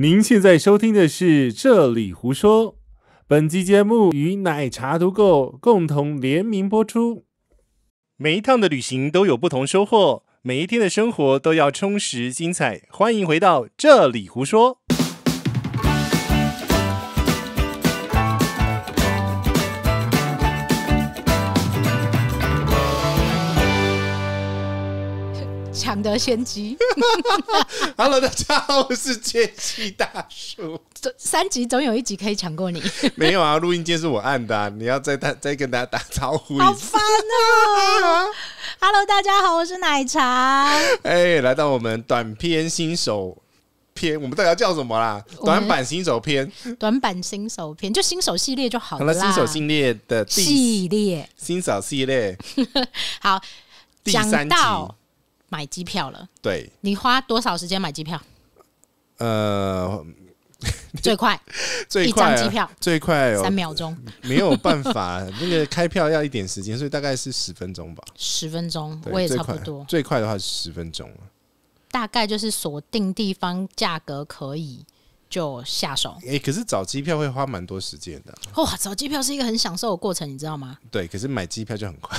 您现在收听的是《这里胡说》，本期节目与奶茶独购共同联名播出。每一趟的旅行都有不同收获，每一天的生活都要充实精彩。欢迎回到《这里胡说》。抢得先机。Hello，大家好，我是接机大叔。三集总有一集可以抢过你。没有啊，录音键是我按的。你要再再跟大家打招呼，好烦哦。Hello，大家好，我是奶茶。哎，来到我们短片新手篇，我们到底要叫什么啦？短版新手篇，短版新手篇，就新手系列就好了。新手系列的系列，新手系列，好，第三集。买机票了，对，你花多少时间买机票？呃，最快，一张机票最快三秒钟，没有办法，那个开票要一点时间，所以大概是十分钟吧。十分钟，我也差不多。最快的话是十分钟大概就是锁定地方、价格可以就下手。哎，可是找机票会花蛮多时间的。哇，找机票是一个很享受的过程，你知道吗？对，可是买机票就很快。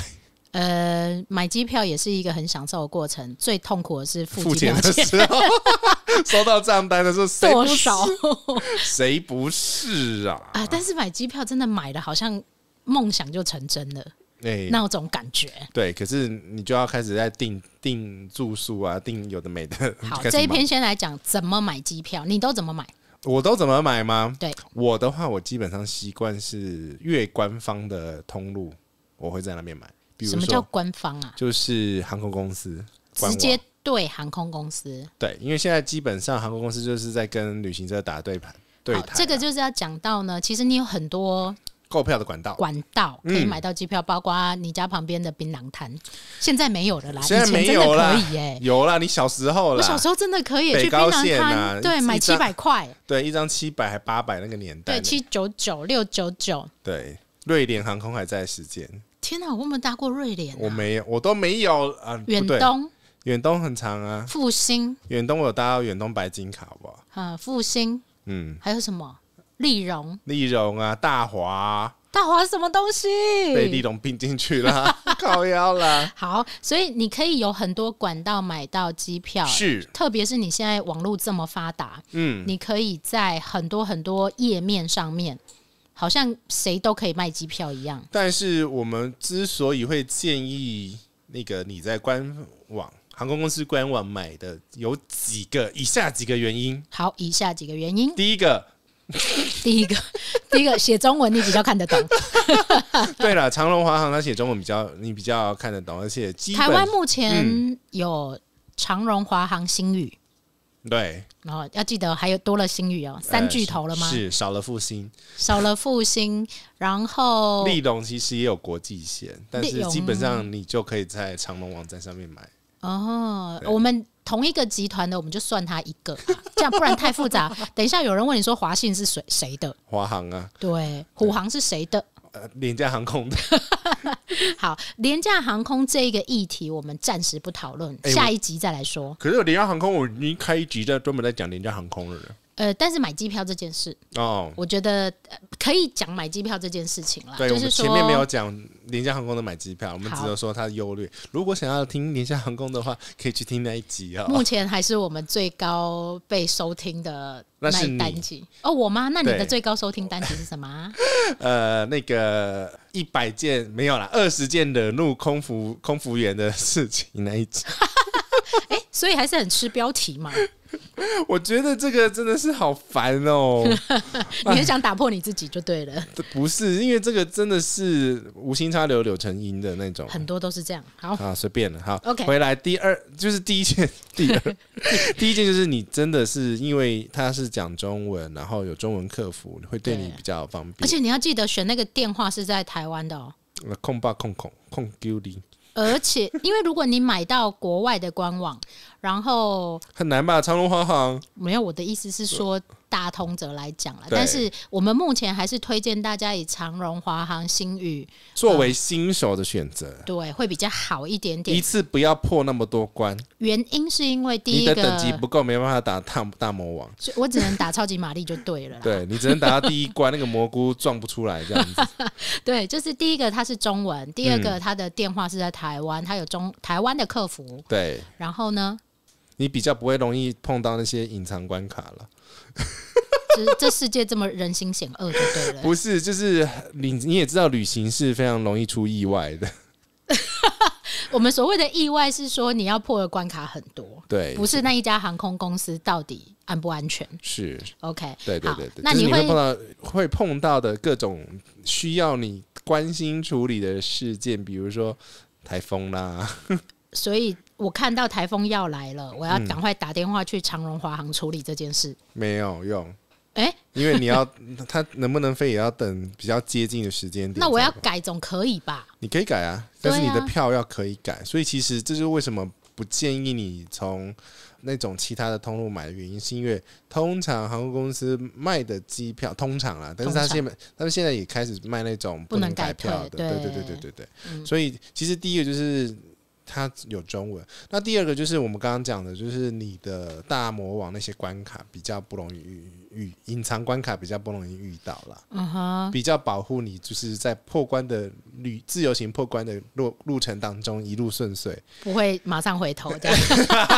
呃，买机票也是一个很享受的过程，最痛苦的是付钱的时候，收到账单的时候，多少 谁不是啊？啊，但是买机票真的买的好像梦想就成真了，那那种感觉。对，可是你就要开始在订订住宿啊，订有的没的。好，这一篇先来讲怎么买机票，你都怎么买？我都怎么买吗？对，我的话，我基本上习惯是越官方的通路，我会在那边买。什么叫官方啊？就是航空公司直接对航空公司对，因为现在基本上航空公司就是在跟旅行社打对盘。对，这个就是要讲到呢，其实你有很多购票的管道，管道可以买到机票，包括你家旁边的槟榔摊，现在没有了啦，在前有的可以有啦。你小时候了，我小时候真的可以去槟榔摊，对，买七百块，对，一张七百还八百那个年代，对，七九九六九九，对，瑞典航空还在时间。天啊，我们搭过瑞典？我没有，我都没有啊。远东，远东很长啊。复兴，远东我有搭到远东白金卡，好不好？啊，复兴，嗯，还有什么？丽荣，丽荣啊，大华，大华什么东西？被丽融并进去了，靠腰了。好，所以你可以有很多管道买到机票，是，特别是你现在网络这么发达，嗯，你可以在很多很多页面上面。好像谁都可以卖机票一样，但是我们之所以会建议那个你在官网航空公司官网买的，有几个以下几个原因。好，以下几个原因，第一个，第一个，第一个写中文你比较看得懂。对了，长荣华航他写中文比较你比较看得懂，而且台湾目前有长荣华航、新宇。对，然后要记得还有多了新宇哦，三巨头了吗？是少了复兴，少了复兴，然后立龙其实也有国际线，但是基本上你就可以在长隆网站上面买。哦，我们同一个集团的，我们就算它一个，这样不然太复杂。等一下有人问你说华信是谁谁的？华航啊，对，虎航是谁的？呃，廉价航空的，好，廉价航空这一个议题，我们暂时不讨论，下一集再来说。可是廉价航空，我已经开一集在专门在讲廉价航空了。呃，但是买机票这件事哦，我觉得可以讲买机票这件事情了。对，我们前面没有讲廉价航空的买机票，我们只有说它的优劣。如果想要听廉价航空的话，可以去听那一集啊。目前还是我们最高被收听的那一单集 哦，我吗？那你的最高收听单集是什么？呃，那个一百件没有啦，二十件惹怒空服空服员的事情那一集。哎，所以还是很吃标题嘛。我觉得这个真的是好烦哦，你很想打破你自己就对了。不是因为这个真的是无心插柳柳成荫的那种，很多都是这样。好，随便了。好，OK。回来第二就是第一件，第二第一件就是你真的是因为他是讲中文，然后有中文客服会对你比较方便，而且你要记得选那个电话是在台湾的哦。控吧控控控丢零，而且因为如果你买到国外的官网。然后很难吧？长隆华航没有我的意思是说大通者来讲了，但是我们目前还是推荐大家以长隆华航、新宇作为新手的选择，对，会比较好一点点。一次不要破那么多关，原因是因为第一个等级不够，没办法打大大魔王，所以我只能打超级玛丽就对了。对你只能打到第一关，那个蘑菇撞不出来这样子。对，就是第一个它是中文，第二个它的电话是在台湾，它有中台湾的客服。对，然后呢？你比较不会容易碰到那些隐藏关卡了。只 是这世界这么人心险恶，就对了。不是，就是你你也知道，旅行是非常容易出意外的。我们所谓的意外是说，你要破的关卡很多。对，不是那一家航空公司到底安不安全？是 OK。对对对对，那你会碰到会碰到的各种需要你关心处理的事件，比如说台风啦。所以。我看到台风要来了，我要赶快打电话去长荣华航处理这件事。没有用，哎，因为你要 他能不能飞也要等比较接近的时间点。那我要改总可以吧？你可以改啊，但是你的票要可以改。所以其实这就是为什么不建议你从那种其他的通路买的原因，是因为通常航空公司卖的机票通常啊，但是他现在他们现在也开始卖那种不能改票的。对对对对对对。所以其实第一个就是。它有中文。那第二个就是我们刚刚讲的，就是你的大魔王那些关卡比较不容易遇，隐藏关卡比较不容易遇到了。嗯哼，比较保护你，就是在破关的旅自由行破关的路路程当中一路顺遂，不会马上回头。这样，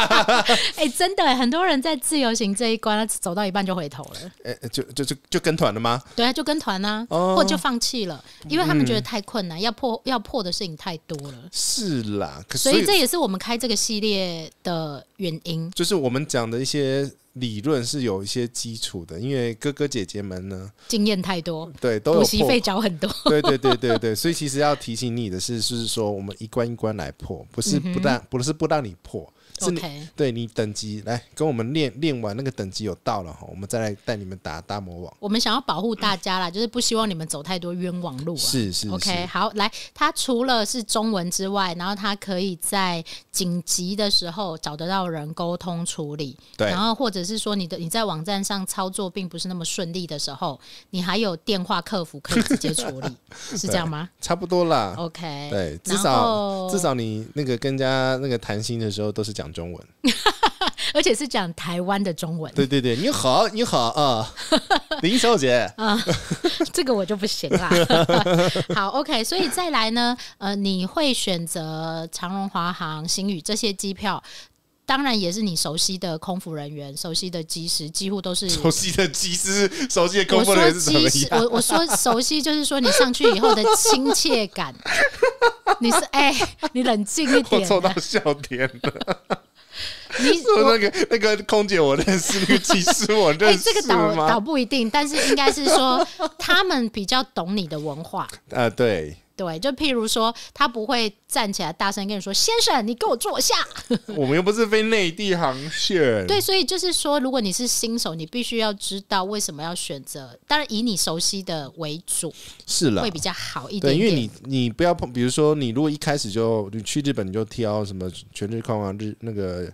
哎，真的，很多人在自由行这一关走到一半就回头了。哎，就就就就跟团了吗？对啊，就跟团啊，或者就放弃了，因为他们觉得太困难，要破要破的事情太多了。是啦。所以这也是我们开这个系列的原因，就是我们讲的一些理论是有一些基础的，因为哥哥姐姐们呢经验太多，对，补习费找很多，对对对对对，所以其实要提醒你的是，就是说我们一关一关来破，不是不让，不是不让你破。OK，对你等级来跟我们练练完那个等级有到了哈，我们再来带你们打大魔王。我们想要保护大家啦，就是不希望你们走太多冤枉路。啊。是是 OK，好来，它除了是中文之外，然后它可以在紧急的时候找得到人沟通处理。对，然后或者是说你的你在网站上操作并不是那么顺利的时候，你还有电话客服可以直接处理，是这样吗？差不多啦。OK，对，至少至少你那个跟人家那个谈心的时候都是讲。讲中文，而且是讲台湾的中文。对对对，你好，你好啊，林小姐啊，这个我就不行啦。好，OK，所以再来呢，呃，你会选择长荣、华航、新宇这些机票。当然也是你熟悉的空服人员，熟悉的机师，几乎都是熟悉的机师，熟悉的空服人员是什么我我说熟悉就是说你上去以后的亲切感。你是 哎，你冷静一点。我做到笑点了。你 那个那个空姐我认识，你机师我认识，这个倒倒不一定，但是应该是说他们比较懂你的文化。呃，对。对，就譬如说，他不会站起来大声跟你说：“先生，你给我坐下。”我们又不是飞内地航线。对，所以就是说，如果你是新手，你必须要知道为什么要选择，当然以你熟悉的为主是了，会比较好一点。因为你你不要碰，比如说你如果一开始就你去日本你就挑什么全日空啊日那个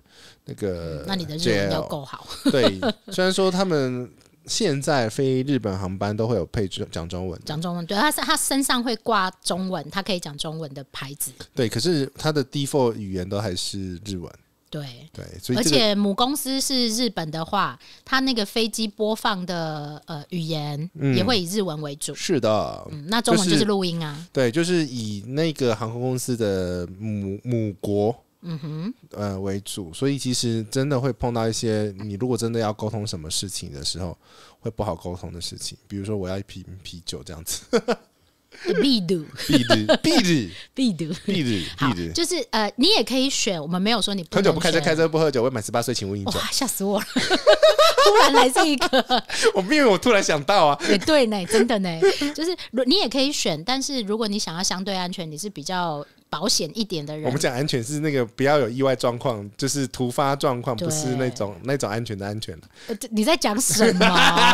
那个，那你的日文要够好。对，虽然说他们。现在飞日本航班都会有配置讲中文，讲中文。对，他是他身上会挂中文，他可以讲中文的牌子。对，可是他的 default 语言都还是日文。对对，所以而且母公司是日本的话，他那个飞机播放的呃语言也会以日文为主。是的，嗯，那中文就是录音啊。对，就是以那个航空公司的母母国。嗯哼，呃为主，所以其实真的会碰到一些你如果真的要沟通什么事情的时候，会不好沟通的事情。比如说我要一瓶啤酒这样子，读，必读，必读，必读，必读，必读。就是呃，你也可以选。我们没有说你不喝酒不开车开车不喝酒未满十八岁，请勿饮酒。吓死我了！突然来这一，我因为我突然想到啊，也对呢，真的呢，就是你也可以选，但是如果你想要相对安全，你是比较。保险一点的人，我们讲安全是那个不要有意外状况，就是突发状况，不是那种那种安全的安全你在讲什么？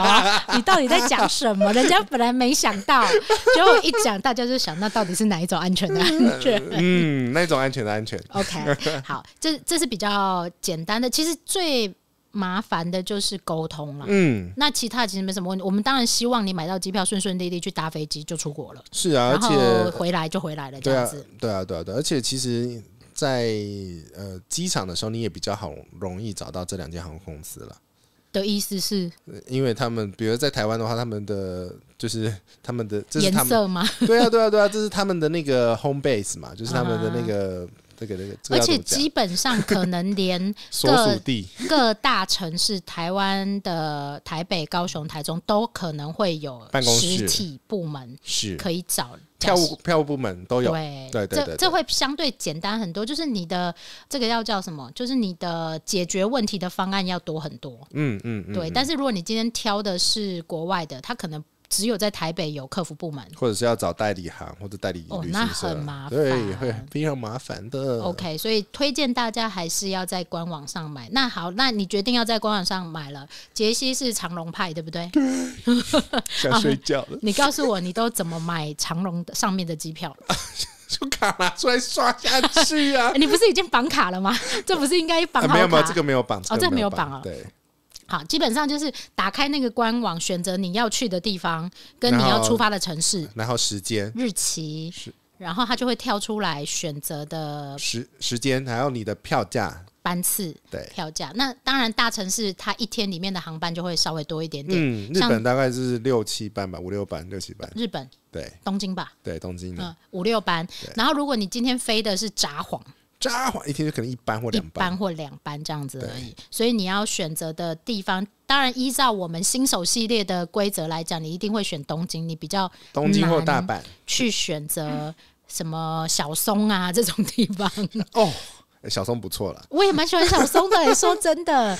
你到底在讲什么？人家本来没想到，结果一讲，大家就想那到底是哪一种安全的安全？嗯，那种安全的安全。OK，好，这这是比较简单的。其实最。麻烦的就是沟通了，嗯，那其他其实没什么问题。我们当然希望你买到机票，顺顺利利去搭飞机就出国了，是啊，而且回来就回来了，这样子。对啊，对啊，对，而且其实，在呃机场的时候，你也比较好容易找到这两间航空公司了。的意思是，因为他们，比如在台湾的话，他们的就是他们的颜色吗？对啊，对啊，对啊，这是他们的那个 home base 嘛，就是他们的那个。这个这个，而且基本上可能连 各地各大城市，台湾的台北、高雄、台中都可能会有办公室、实体部门是，可以找票务票务部门都有，对对对，这这会相对简单很多，就是你的这个要叫什么，就是你的解决问题的方案要多很多，嗯嗯，对。但是如果你今天挑的是国外的，他可能。只有在台北有客服部门，或者是要找代理行或者代理哦，那很麻烦，对，会非常麻烦的。OK，所以推荐大家还是要在官网上买。那好，那你决定要在官网上买了。杰西是长隆派，对不对？想睡觉了。你告诉我，你都怎么买长隆上面的机票？就卡拿出来刷下去啊！你不是已经绑卡了吗？这不是应该绑吗？没有这个没有绑，哦，这个没有绑啊，对。好，基本上就是打开那个官网，选择你要去的地方跟你要出发的城市，然后时间、日期然后它就会跳出来选择的时时间，还有你的票价、班次，对票价。那当然，大城市它一天里面的航班就会稍微多一点点。嗯，日本大概是六七班吧，五六班、六七班。日本对东京吧，对东京嗯五六班。然后，如果你今天飞的是札幌。札幌一天就可能一班或两班，或两班这样子而已。所以你要选择的地方，当然依照我们新手系列的规则来讲，你一定会选东京，你比较东京或大阪去选择什么小松啊这种地方。哦，小松不错了，我也蛮喜欢小松的，说真的。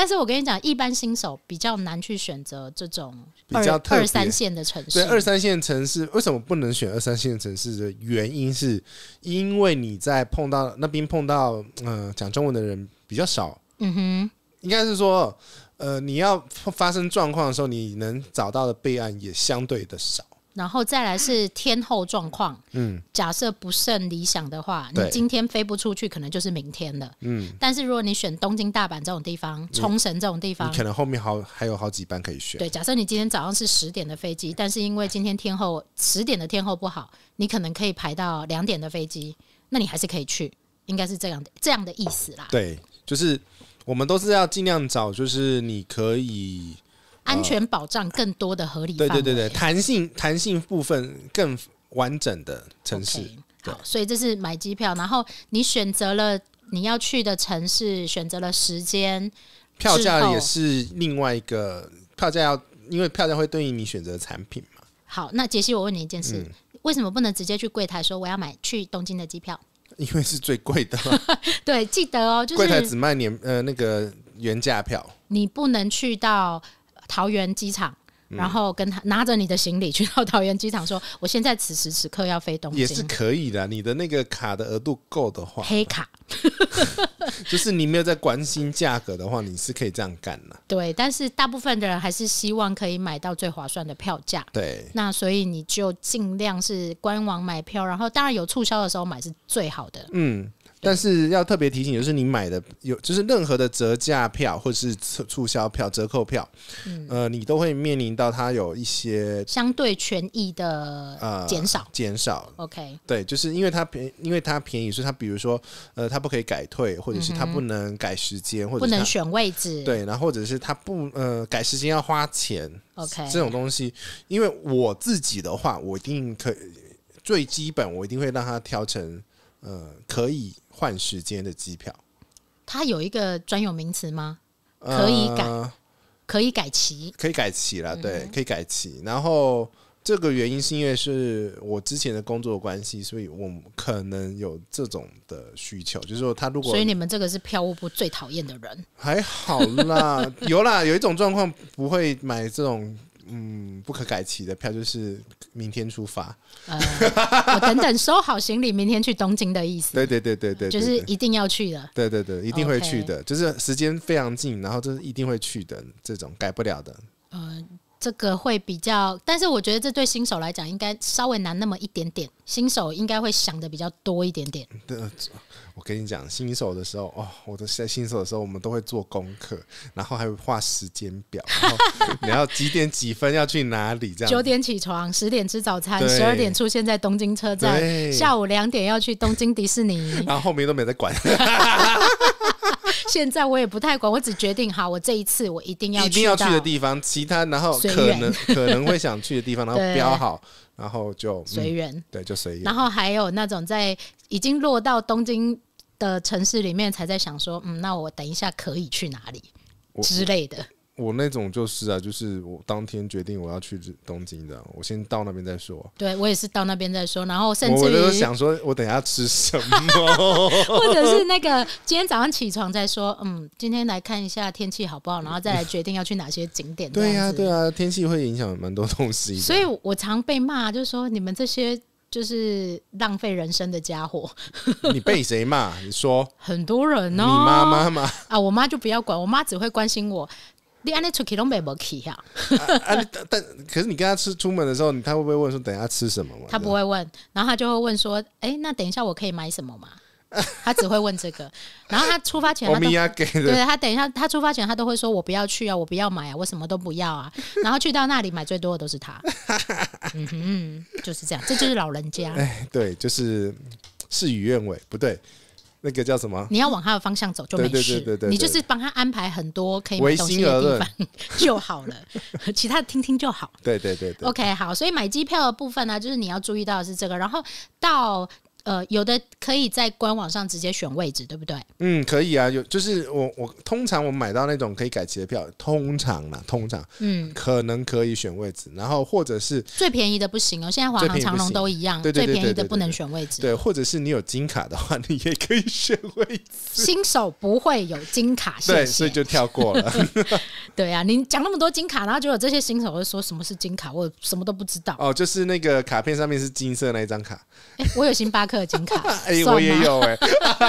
但是我跟你讲，一般新手比较难去选择这种比较特二三线的城市。对，二三线城市为什么不能选二三线城市的原因是，因为你在碰到那边碰到嗯讲中文的人比较少。嗯哼，应该是说，呃，你要发生状况的时候，你能找到的备案也相对的少。然后再来是天后状况，嗯，假设不甚理想的话，你今天飞不出去，可能就是明天了。嗯。但是如果你选东京、大阪这种地方，冲绳这种地方，你可能后面好还有好几班可以选。对，假设你今天早上是十点的飞机，但是因为今天天后十点的天后不好，你可能可以排到两点的飞机，那你还是可以去，应该是这样这样的意思啦。对，就是我们都是要尽量找，就是你可以。安全保障更多的合理，对对对对，弹性弹性部分更完整的城市。好，所以这是买机票，然后你选择了你要去的城市，选择了时间，票价也是另外一个票价，要因为票价会对应你选择产品嘛。好，那杰西，我问你一件事，为什么不能直接去柜台说我要买去东京的机票？因为是最贵的。对，记得哦，就是柜台只卖年呃那个原价票，你不能去到。桃园机场，然后跟他拿着你的行李去到桃园机场，说：“我现在此时此刻要飞东京。”也是可以的，你的那个卡的额度够的话，黑卡，就是你没有在关心价格的话，你是可以这样干的。对，但是大部分的人还是希望可以买到最划算的票价。对，那所以你就尽量是官网买票，然后当然有促销的时候买是最好的。嗯。但是要特别提醒，就是你买的有，就是任何的折价票或者是促促销票、折扣票，呃，你都会面临到它有一些相对权益的呃减少。减少。OK。对，就是因为它便因为它便宜，所以它比如说呃，它不可以改退，或者是它不能改时间，或者不能选位置。对，然后或者是它不呃改时间要花钱。OK。这种东西，因为我自己的话，我一定可以最基本，我一定会让它挑成。呃，可以换时间的机票，它有一个专有名词吗？可以改，可以改期，可以改期了。对，可以改期。然后这个原因是因为是我之前的工作关系，所以我可能有这种的需求，就是说他如果，所以你们这个是票务部最讨厌的人，还好啦，有啦，有一种状况不会买这种。嗯，不可改期的票就是明天出发。呃，我等等收好行李，明天去东京的意思。对对对对对，就是一定要去的。对对对，一定会去的，就是时间非常近，然后就是一定会去的这种改不了的。呃。这个会比较，但是我觉得这对新手来讲应该稍微难那么一点点。新手应该会想的比较多一点点。对，我跟你讲，新手的时候，哦，我都是在新手的时候，我们都会做功课，然后还会画时间表。你要几点几分要去哪里？这样九点起床，十点吃早餐，十二点出现在东京车站，下午两点要去东京迪士尼，然后后面都没在管。现在我也不太管，我只决定好，我这一次我一定要一定要去的地方，其他然后可能 可能会想去的地方，然后标好，然后就随缘，对，就随缘。然后还有那种在已经落到东京的城市里面，才在想说，嗯，那我等一下可以去哪里之类的。我那种就是啊，就是我当天决定我要去东京的，我先到那边再说。对我也是到那边再说，然后甚至我于想说，我等下吃什么，或者是那个今天早上起床再说，嗯，今天来看一下天气好不好，然后再来决定要去哪些景点。对啊，对啊，天气会影响蛮多东西。所以我常被骂，就是说你们这些就是浪费人生的家伙。你被谁骂？你说很多人，你妈妈吗？啊，我妈就不要管，我妈只会关心我。你安那出去拢没莫去哈？啊！但可是你跟他吃出门的时候，你他会不会问说等一下吃什么他不会问，然后他就会问说：“哎，那等一下我可以买什么吗？他只会问这个。然后他出发前，我们对他等一下，他出发前他都会说：“我不要去啊，我不要买啊，我什么都不要啊。” 然后去到那里买最多的都是他。嗯哼，就是这样，这就是老人家。哎，对，就是事与愿违，不对。那个叫什么？你要往他的方向走就没事，你就是帮他安排很多可以买东西的地方就好了，其他的听听就好。对对对对。OK，好，所以买机票的部分呢，就是你要注意到是这个，然后到。呃，有的可以在官网上直接选位置，对不对？嗯，可以啊。有就是我我通常我买到那种可以改期的票，通常啦，通常嗯，可能可以选位置，然后或者是最便宜的不行哦。现在华航、长龙都一样，最便宜的不能选位置。对，或者是你有金卡的话，你也可以选位置。新手不会有金卡，对，所以就跳过了。对啊，你讲那么多金卡，然后就有这些新手会说什么？是金卡，我什么都不知道。哦，就是那个卡片上面是金色那一张卡。哎，我有星巴。氪金卡，哎，我也有哎。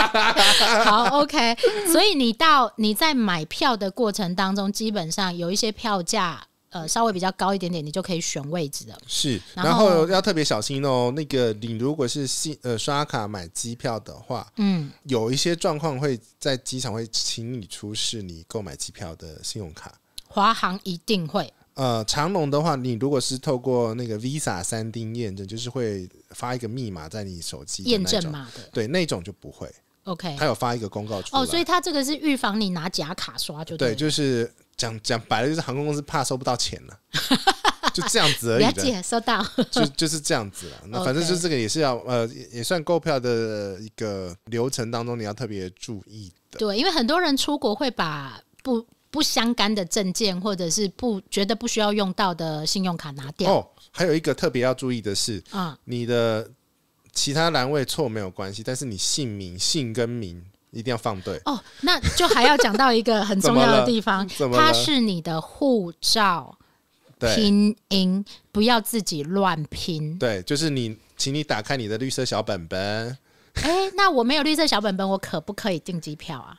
好，OK。所以你到你在买票的过程当中，基本上有一些票价呃稍微比较高一点点，你就可以选位置了。是，然后要特别小心哦。那个你如果是信呃刷卡买机票的话，嗯，有一些状况会在机场会请你出示你购买机票的信用卡，华航一定会。呃，长龙的话，你如果是透过那个 Visa 三 D 验证，就是会发一个密码在你手机验证码的，对那种就不会。OK，他有发一个公告出来哦，所以他这个是预防你拿假卡刷，就对，就是讲讲白了，就是航空公司怕收不到钱了，就这样子而已解收到，就就是这样子了。那反正就这个也是要呃，也算购票的一个流程当中你要特别注意的。对，因为很多人出国会把不。不相干的证件或者是不觉得不需要用到的信用卡拿掉哦。还有一个特别要注意的是，啊，你的其他栏位错没有关系，但是你姓名姓跟名一定要放对哦。那就还要讲到一个很重要的地方，它是你的护照拼音，不要自己乱拼。对，就是你，请你打开你的绿色小本本。哎，那我没有绿色小本本，我可不可以订机票啊？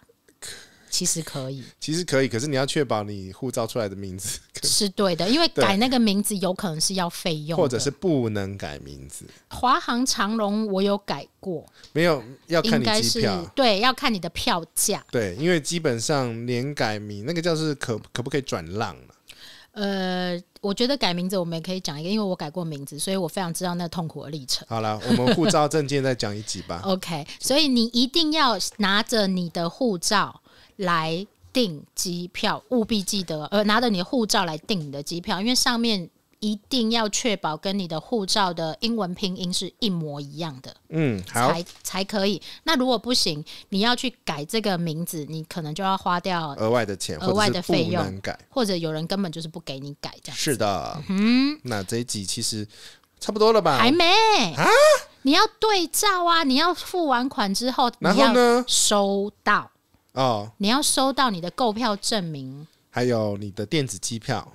其实可以，其实可以，可是你要确保你护照出来的名字 是对的，因为改那个名字有可能是要费用，或者是不能改名字。华航长龙我有改过，没有要看你机票，对，要看你的票价，对，因为基本上连改名那个叫是可可不可以转让呃，我觉得改名字我们可以讲一个，因为我改过名字，所以我非常知道那痛苦的历程。好了，我们护照证件再讲一集吧。OK，所以你一定要拿着你的护照。来订机票，务必记得呃，拿着你的护照来订你的机票，因为上面一定要确保跟你的护照的英文拼音是一模一样的，嗯，才才可以。那如果不行，你要去改这个名字，你可能就要花掉额外的钱、额外的费用改，或者有人根本就是不给你改，这样是的。嗯，那这一集其实差不多了吧？还没啊？你要对照啊，你要付完款之后，然后呢？收到。哦，你要收到你的购票证明，还有你的电子机票。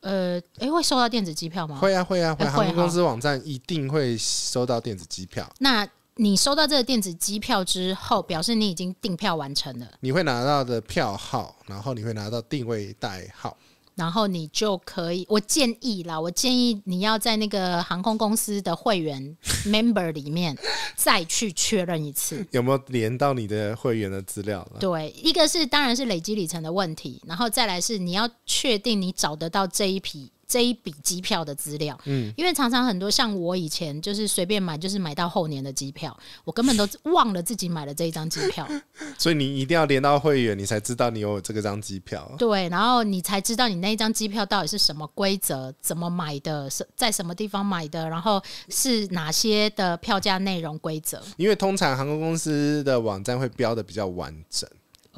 呃，哎，会收到电子机票吗？会啊，会啊，会。航空公司网站一定会收到电子机票。那你收到这个电子机票之后，表示你已经订票完成了。你会拿到的票号，然后你会拿到定位代号。然后你就可以，我建议啦，我建议你要在那个航空公司的会员 member 里面 再去确认一次，有没有连到你的会员的资料了？对，一个是当然是累积里程的问题，然后再来是你要确定你找得到这一批。这一笔机票的资料，嗯，因为常常很多像我以前就是随便买，就是买到后年的机票，我根本都忘了自己买了这一张机票，所以你一定要连到会员，你才知道你有这个张机票。对，然后你才知道你那一张机票到底是什么规则，怎么买的，是在什么地方买的，然后是哪些的票价内容规则。因为通常航空公司的网站会标的比较完整。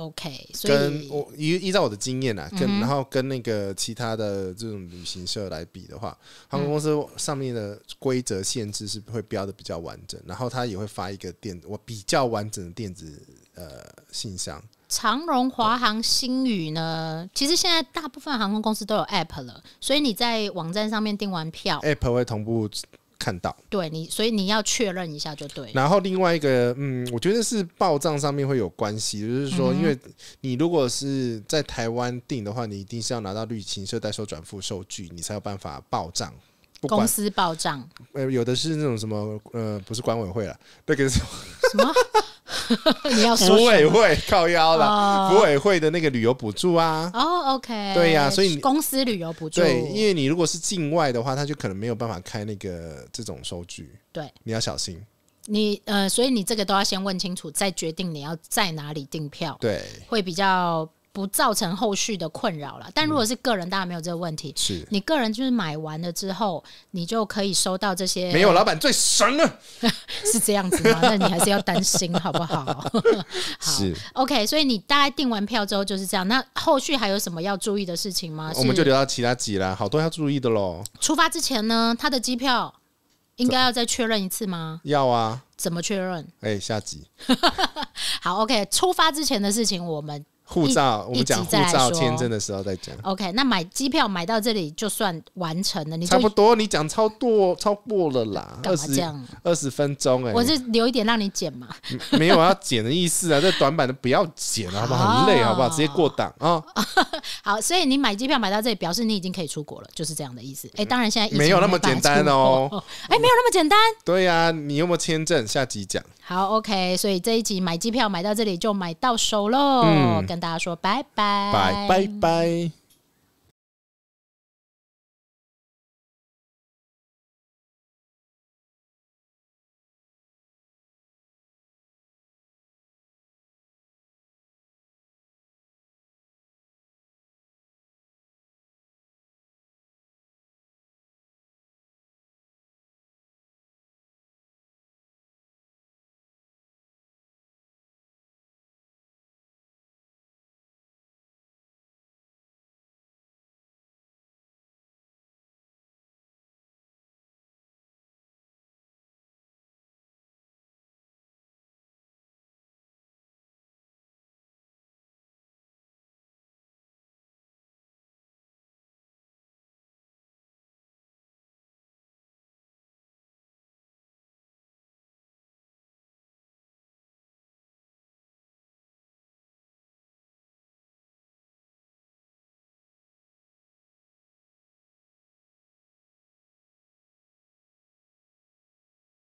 OK，跟我依依照我的经验啊，跟然后跟那个其他的这种旅行社来比的话，航空公司上面的规则限制是会标的比较完整，然后他也会发一个电我比较完整的电子呃信箱。长荣、华航、新宇呢？其实现在大部分航空公司都有 App 了，所以你在网站上面订完票，App 会同步。看到，对你，所以你要确认一下就对。然后另外一个，嗯，我觉得是报账上面会有关系，就是说，因为你如果是在台湾订的话，你一定是要拿到旅行社代收转付收据，你才有办法报账。公司报账，呃，有的是那种什么，呃，不是管委会了，那个什么。你要组委会靠腰了，组委会的那个旅游补助啊。哦，OK，对呀，所以你公司旅游补助，对，因为你如果是境外的话，他就可能没有办法开那个这种收据，对，你要小心。你呃，所以你这个都要先问清楚，再决定你要在哪里订票，对，会比较。不造成后续的困扰了。但如果是个人，当然没有这个问题。是，你个人就是买完了之后，你就可以收到这些。没有老板最神了，是这样子吗？那你还是要担心，好不好？是，OK。所以你大概订完票之后就是这样。那后续还有什么要注意的事情吗？我们就留到其他集啦，好多要注意的喽。出发之前呢，他的机票应该要再确认一次吗？要啊。怎么确认？哎，下集。好，OK。出发之前的事情，我们。护照，我们讲护照签证的时候再讲。OK，那买机票买到这里就算完成了。你差不多，你讲超多超过了啦，二十二十分钟哎，我是留一点让你剪嘛。没有要剪的意思啊，这 短板的不要剪啊，好不好？很累好不好？直接过档啊。好，所以你买机票买到这里，表示你已经可以出国了，就是这样的意思。哎，当然现在没有那么简单哦。哎，没有那么简单。对呀，你有没有签证？下集讲。好，OK，所以这一集买机票买到这里就买到手喽。嗯。大家说拜拜，拜拜拜。